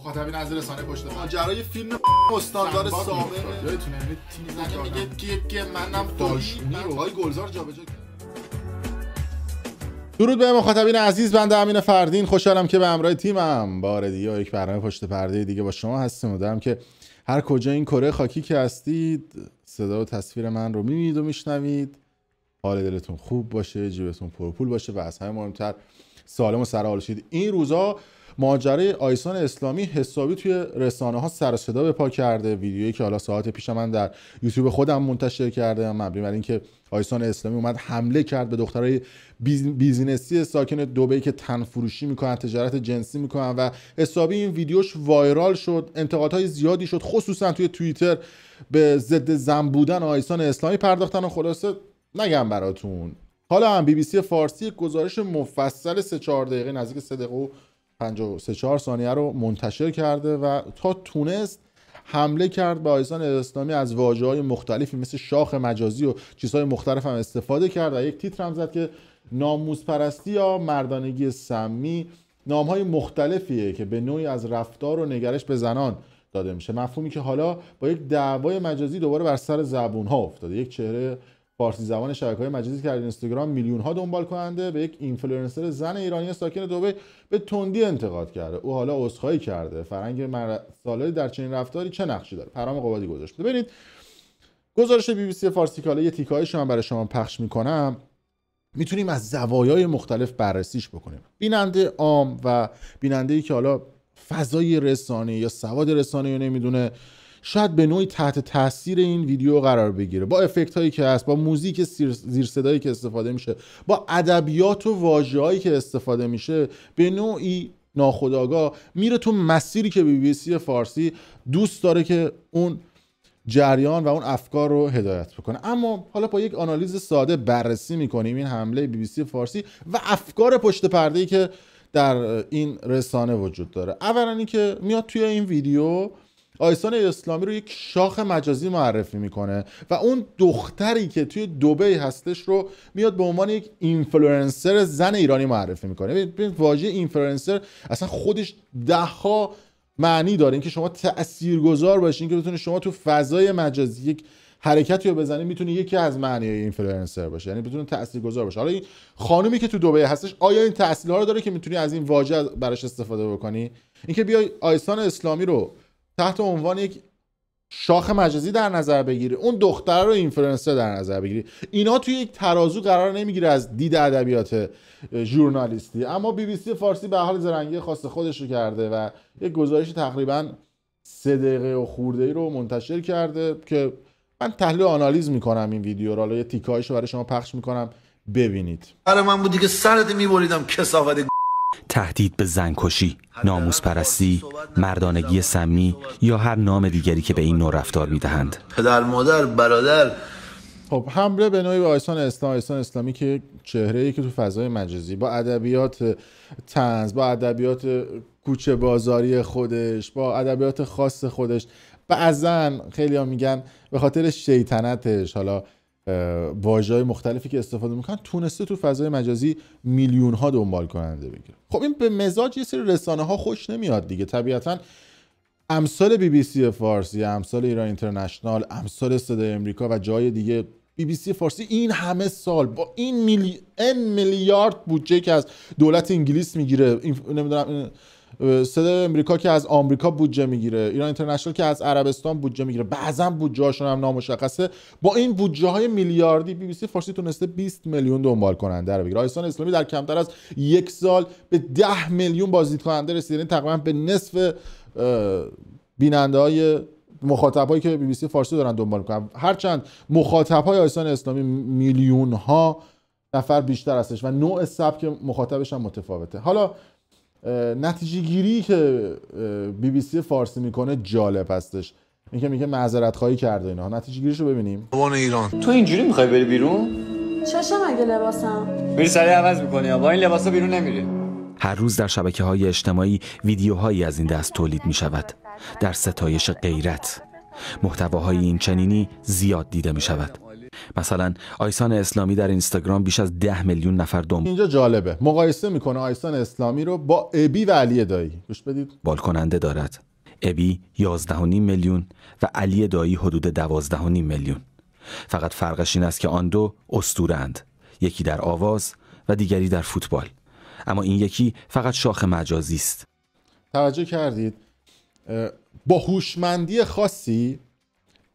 مخاطبین از رسانه پشت ماجرای فیلم استاندار سابق یادتونه تیم یعنی که گلزار درود به مخاطبین عزیز بنده امین فردین خوشحالم که به همراه تیمم بار دیگه و یک برنامه پشت پرده دیگه با شما هستیم و دارم که هر کجا این کره خاکی که هستید صدا و تصویر من رو میبینید و میشنوید حال دلتون خوب باشه جیبتون پرپول باشه و از همه مهمتر سالم و سرحال شید این روزا ماجرای آیسان اسلامی حسابی توی رسانه ها سر صدا به پا کرده ویدیویی که حالا ساعت پیش من در یوتیوب خودم منتشر کرده مبنی بر اینکه آیسان اسلامی اومد حمله کرد به دخترای بیزینسی ساکن دبی که تن فروشی میکنن تجارت جنسی میکنن و حسابی این ویدیوش وایرال شد انتقادهای زیادی شد خصوصا توی توییتر به ضد زن بودن آیسان اسلامی پرداختن و خلاصه نگم براتون حالا هم بی بی سی فارسی گزارش مفصل سه چهار دقیقه نزدیک 3 دقیقه 53 4 ثانیه رو منتشر کرده و تا تونست حمله کرد به آیسان اسلامی از واجه های مختلفی مثل شاخ مجازی و چیزهای مختلف هم استفاده کرد و یک تیتر هم زد که ناموز پرستی یا مردانگی سمی نام های مختلفیه که به نوعی از رفتار و نگرش به زنان داده میشه مفهومی که حالا با یک دعوای مجازی دوباره بر سر زبون ها افتاده یک چهره فارسی زبان های مجازی که اینستاگرام میلیون ها دنبال کننده به یک اینفلوئنسر زن ایرانی ساکن دبی به تندی انتقاد کرده او حالا عذرخواهی کرده مر... سالاری در چنین رفتاری چه نقشی داره پرام قبادی گذاشته ببینید گزارش بی بی سی فارسی کالا یه تیکایش شما برای شما پخش میکنم میتونیم از زوایای مختلف بررسیش بکنیم بیننده عام و بیننده ای که حالا فضای رسانه یا سواد رسانه یا نمیدونه شاید به نوعی تحت تاثیر این ویدیو قرار بگیره با افکت هایی که هست با موزیک زیر صدایی که استفاده میشه با ادبیات و واژه‌هایی که استفاده میشه به نوعی ناخداگاه میره تو مسیری که بی بی سی فارسی دوست داره که اون جریان و اون افکار رو هدایت بکنه اما حالا با یک آنالیز ساده بررسی میکنیم این حمله بی بی سی فارسی و افکار پشت پرده ای که در این رسانه وجود داره اولا اینکه میاد توی این ویدیو آیسان اسلامی رو یک شاخ مجازی معرفی میکنه و اون دختری که توی دبی هستش رو میاد به عنوان یک اینفلوئنسر زن ایرانی معرفی میکنه ببین واژه اینفلوئنسر اصلا خودش دهها معنی داره که شما تاثیرگذار باشین که بتونه شما تو فضای مجازی یک حرکتی رو بزنید میتونه یکی از معنی اینفلوئنسر باشه یعنی بتونه تاثیرگذار باشه حالا این خانومی که تو دبی هستش آیا این تاثیرها رو داره که میتونی از این واژه براش استفاده بکنی اینکه بیای آیسان اسلامی رو تحت عنوان یک شاخ مجازی در نظر بگیری اون دختر رو اینفلوئنسر در نظر بگیری اینا توی یک ترازو قرار نمیگیره از دید ادبیات ژورنالیستی اما بی بی سی فارسی به حال زرنگی خاص خودش رو کرده و یک گزارش تقریبا سه دقیقه و خورده ای رو منتشر کرده که من تحلیل آنالیز میکنم این ویدیو رو حالا یه تیکایش رو برای شما پخش میکنم ببینید برای من بودی که سرت میبریدم کسافت تهدید به زنکشی، ناموس پرستی، مردانگی سمی یا هر نام دیگری که به این نوع رفتار میدهند. پدر مادر برادر خب حمله به نوعی به آیسان اسلام اسلامی که چهره ای که تو فضای مجازی با ادبیات تنز با ادبیات کوچه بازاری خودش با ادبیات خاص خودش بعضا خیلی ها میگن به خاطر شیطنتش حالا واجه های مختلفی که استفاده میکنن تونسته تو فضای مجازی میلیون ها دنبال کننده بگیره خب این به مزاج یه سری رسانه ها خوش نمیاد دیگه طبیعتا امثال بی بی سی فارسی امثال ایران اینترنشنال امثال صدای امریکا و جای دیگه بی بی سی فارسی این همه سال با این میلیارد بودجه که از دولت انگلیس میگیره این نمیدونم صدای امریکا که از آمریکا بودجه میگیره ایران اینترنشنال که از عربستان بودجه میگیره بعضا بودجه هاشون هم نامشخصه با این بودجه های میلیاردی بی بی سی فارسی تونسته 20 میلیون دنبال کننده رو بگیره آیسان اسلامی در کمتر از یک سال به 10 میلیون بازدید کننده رسیده تقریبا به نصف بیننده های مخاطب هایی که بی بی سی فارسی دارن دنبال میکنن هرچند مخاطب های آیسان اسلامی میلیون ها نفر بیشتر هستش و نوع سبک مخاطبش هم متفاوته حالا نتیجه گیری که بی بی سی فارسی میکنه جالب هستش که میگه معذرت خواهی کرده اینا نتیجه گیریشو ببینیم ایران تو اینجوری میخوای بری بیرون چشم اگه لباسم میری سریع عوض میکنی با این لباسا بیرون نمیری هر روز در شبکه های اجتماعی ویدیوهایی از این دست تولید می شود در ستایش غیرت محتواهای این چنینی زیاد دیده می شود مثلا آیسان اسلامی در اینستاگرام بیش از ده میلیون نفر دوم اینجا جالبه مقایسه میکنه آیسان اسلامی رو با ابی و علی دایی گوش بدید بالکننده کننده دارد ابی 11.5 میلیون و علی دایی حدود 12.5 میلیون فقط فرقش این است که آن دو استورند یکی در آواز و دیگری در فوتبال اما این یکی فقط شاخ مجازی است توجه کردید با هوشمندی خاصی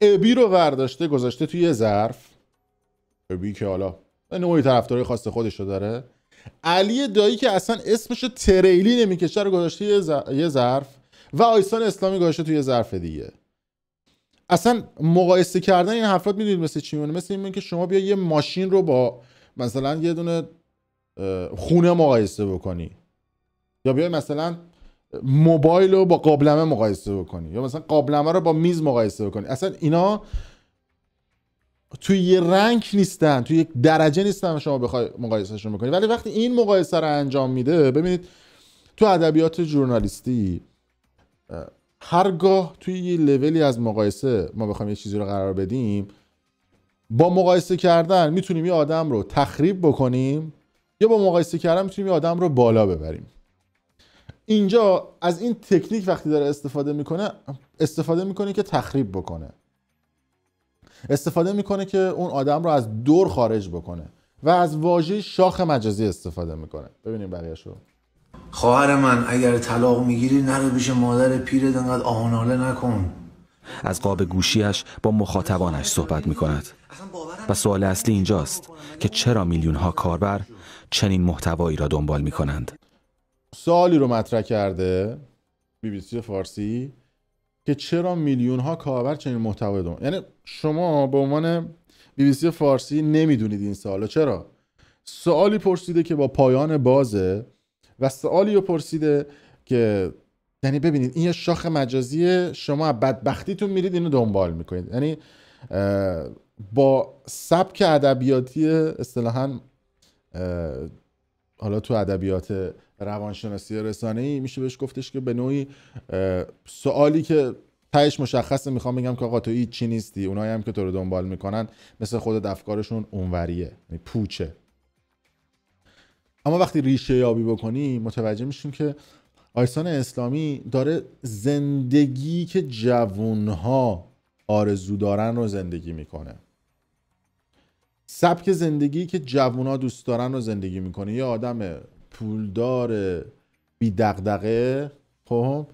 ابی رو ورداشته گذاشته توی ظرف بی که حالا نوعی طرفدارای خاص خودش رو داره علی دایی که اصلا اسمش تریلی نمیکشه رو گذاشته یه ظرف و آیسان اسلامی گذاشته توی ظرف دیگه اصلا مقایسه کردن این حرفات میدونید مثل چی میمونه مثل این که شما بیا یه ماشین رو با مثلا یه دونه خونه مقایسه بکنی یا بیای مثلا موبایل رو با قابلمه مقایسه بکنی یا مثلا قابلمه رو با میز مقایسه بکنی اصلا اینا توی یه رنگ نیستن توی یک درجه نیستن شما بخوای مقایسهشون بکنید ولی وقتی این مقایسه رو انجام میده ببینید تو ادبیات ژورنالیستی هرگاه توی یه لولی از مقایسه ما بخوایم یه چیزی رو قرار بدیم با مقایسه کردن میتونیم یه آدم رو تخریب بکنیم یا با مقایسه کردن میتونیم یه آدم رو بالا ببریم اینجا از این تکنیک وقتی داره استفاده میکنه استفاده میکنه که تخریب بکنه استفاده میکنه که اون آدم رو از دور خارج بکنه و از واژه شاخ مجازی استفاده میکنه ببینیم بقیه رو خواهر من اگر طلاق میگیری نرو بیش مادر پیر انقدر آهناله نکن از قاب گوشیش با مخاطبانش صحبت میکند و سوال اصلی اینجاست که چرا میلیون ها کاربر چنین محتوایی را دنبال میکنند سوالی رو مطرح کرده بی بی سی فارسی که چرا میلیون ها کاربر چنین محتوی دارن یعنی شما به عنوان بی بی سی فارسی نمیدونید این سوالو چرا سوالی پرسیده که با پایان بازه و سوالی رو پرسیده که یعنی ببینید این یه شاخ مجازی شما بدبختیتون میرید اینو دنبال میکنید یعنی با سبک ادبیاتی اصطلاحا حالا تو ادبیات روانشناسی رسانه ای میشه بهش گفتش که به نوعی سوالی که تهش مشخصه میخوام بگم که آقا تو ای چی نیستی اونایی هم که تو رو دنبال میکنن مثل خود افکارشون اونوریه یعنی پوچه اما وقتی ریشه یابی بکنی متوجه میشیم که آیسان اسلامی داره زندگی که جوونها آرزو دارن رو زندگی میکنه سبک زندگی که جوونا دوست دارن رو زندگی میکنه یه آدم پولدار بی دغدغه خب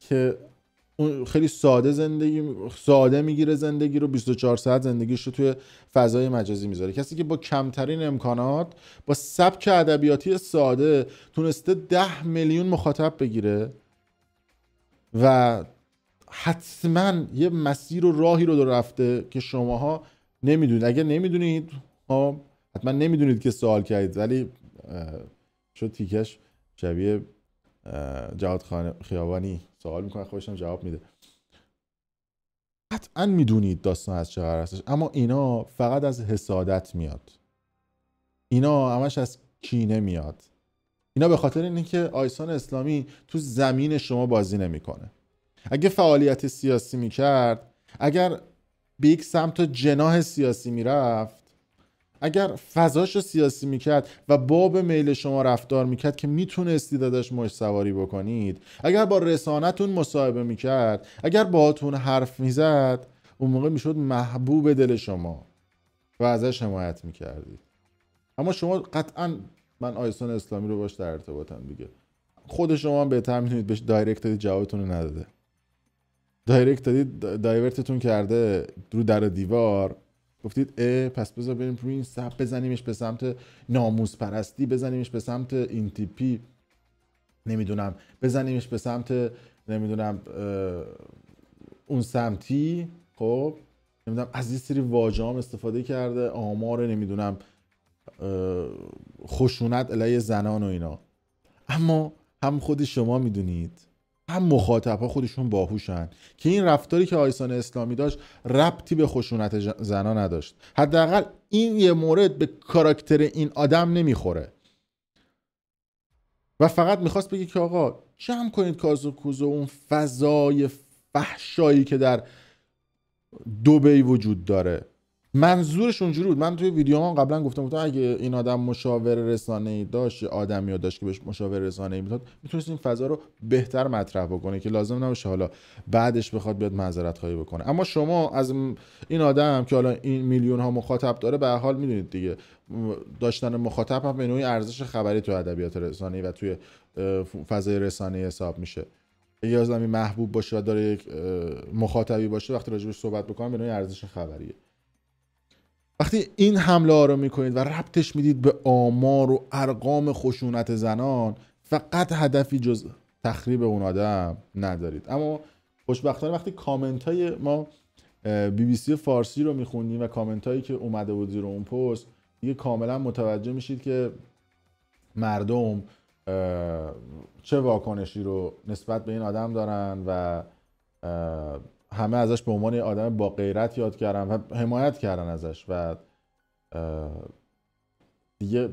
که اون خیلی ساده زندگی ساده میگیره زندگی رو 24 ساعت زندگیش رو توی فضای مجازی میذاره کسی که با کمترین امکانات با سبک ادبیاتی ساده تونسته 10 میلیون مخاطب بگیره و حتما یه مسیر و راهی رو رفته که شماها نمیدونید اگه نمیدونید خب، حتما نمیدونید که سوال کردید ولی شد تیکش شبیه جهاد خیابانی سوال میکنه خوشم جواب میده قطعا میدونید داستان از چه قرار هستش اما اینا فقط از حسادت میاد اینا همش از کینه میاد اینا به خاطر اینه که آیسان اسلامی تو زمین شما بازی نمیکنه اگه فعالیت سیاسی میکرد اگر به یک سمت جناه سیاسی میرفت اگر فضاش رو سیاسی میکرد و باب میل شما رفتار میکرد که میتونستید ازش مش سواری بکنید اگر با رسانتون مصاحبه میکرد اگر باهاتون حرف میزد اون موقع میشد محبوب دل شما و ازش حمایت میکردید اما شما قطعا من آیسون اسلامی رو باش در ارتباطم دیگه خود شما هم بهتر میدونید بهش دایرکت دادید جوابتون رو نداده دایرکت دادید دایورتتون کرده رو در دیوار گفتید اه پس بزار بریم روی این سب بزنیمش به سمت ناموز پرستی بزنیمش به سمت این تیپی نمیدونم بزنیمش به سمت نمیدونم اون سمتی خب نمیدونم از این سری واجهام استفاده کرده آمار نمیدونم خشونت علیه زنان و اینا اما هم خود شما میدونید هم مخاطب ها خودشون باهوشن که این رفتاری که آیسان اسلامی داشت ربطی به خشونت زنا نداشت حداقل این یه مورد به کاراکتر این آدم نمیخوره و فقط میخواست بگه که آقا جمع کنید کازوکوزو اون فضای فحشایی که در دوبی وجود داره منظورش اونجوری بود من توی ویدیو قبلا گفتم تو اگه این آدم مشاور رسانه ای داشت آدمی داشت که بهش مشاور رسانه ای میداد میتونست این فضا رو بهتر مطرح بکنه که لازم نباشه حالا بعدش بخواد بیاد معذرت خواهی بکنه اما شما از این آدم که حالا این میلیون ها مخاطب داره به حال میدونید دیگه داشتن مخاطب هم به نوعی ارزش خبری تو ادبیات رسانه و توی فضای رسانه حساب میشه یه آدمی محبوب باشه و داره یک مخاطبی باشه وقتی راجبش صحبت بکنم به نوعی ارزش خبریه وقتی این حمله ها رو میکنید و ربطش میدید به آمار و ارقام خشونت زنان فقط هدفی جز تخریب اون آدم ندارید اما خوشبختانه وقتی کامنت های ما بی بی سی فارسی رو میخونیم و کامنت هایی که اومده بود زیر اون پست دیگه کاملا متوجه میشید که مردم چه واکنشی رو نسبت به این آدم دارن و همه ازش به عنوان آدم با غیرت یاد کردن و حمایت کردن ازش و دیگه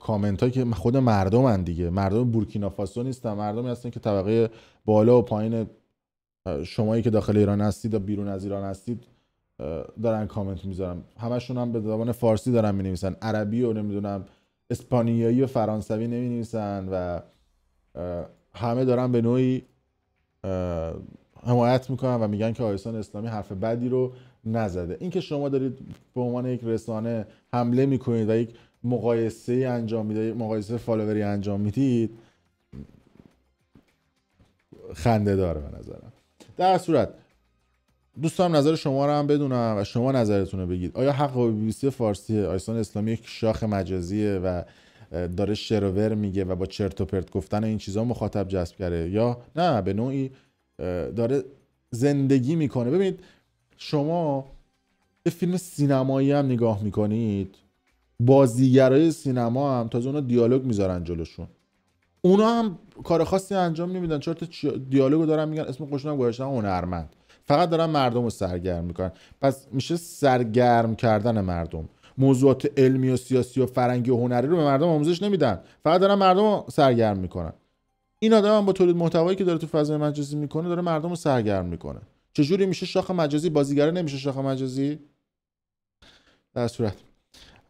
کامنت هایی که خود مردم هن دیگه مردم بورکینافاسو نیستن مردمی هستن که طبقه بالا و پایین شمایی که داخل ایران هستید و بیرون از ایران هستید دارن کامنت میذارن همشون هم به زبان فارسی دارن می نویسن عربی و نمیدونم اسپانیایی و فرانسوی نمی نویسن و همه دارن به نوعی حمایت میکنن و میگن که آیستان اسلامی حرف بدی رو نزده اینکه شما دارید به عنوان یک رسانه حمله میکنید و یک مقایسه انجام میدید مقایسه فالووری انجام میدید خنده داره به نظرم در صورت دوستان نظر شما رو هم بدونم و شما نظرتون رو بگید آیا حق با بی سی فارسی آیستان اسلامی یک شاخ مجازیه و داره شروور میگه و با چرت و پرت گفتن این چیزا مخاطب جذب کرده یا نه به نوعی داره زندگی میکنه ببینید شما یه فیلم سینمایی هم نگاه میکنید بازیگرای سینما هم تازه اونا دیالوگ میذارن جلوشون اونا هم کار خاصی انجام نمیدن چرا دیالوگو دارن میگن اسم خوشونم هم گذاشتن هنرمند فقط دارن مردم رو سرگرم میکنن پس میشه سرگرم کردن مردم موضوعات علمی و سیاسی و فرنگی و هنری رو به مردم آموزش نمیدن فقط دارن مردم سرگرم میکنن این آدم هم با تولید محتوایی که داره تو فضای مجازی میکنه داره مردم رو سرگرم میکنه چجوری میشه شاخ مجازی بازیگره نمیشه شاخ مجازی در صورت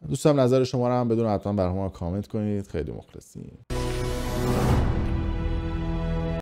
دوستم نظر شما رو هم بدون حتما برای ما کامنت کنید خیلی مخلصیم